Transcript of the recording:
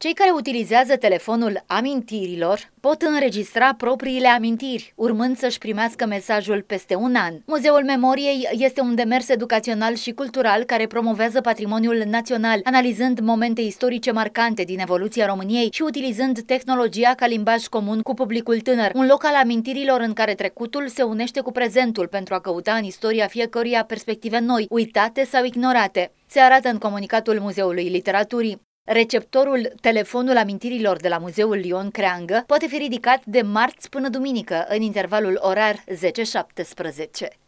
Cei care utilizează telefonul amintirilor pot înregistra propriile amintiri, urmând să-și primească mesajul peste un an. Muzeul Memoriei este un demers educațional și cultural care promovează patrimoniul național, analizând momente istorice marcante din evoluția României și utilizând tehnologia ca limbaj comun cu publicul tânăr, un loc al amintirilor în care trecutul se unește cu prezentul pentru a căuta în istoria fiecăruia perspective noi, uitate sau ignorate. Se arată în comunicatul Muzeului Literaturii. Receptorul Telefonul Amintirilor de la Muzeul Lion Creangă poate fi ridicat de marți până duminică, în intervalul orar 10-17.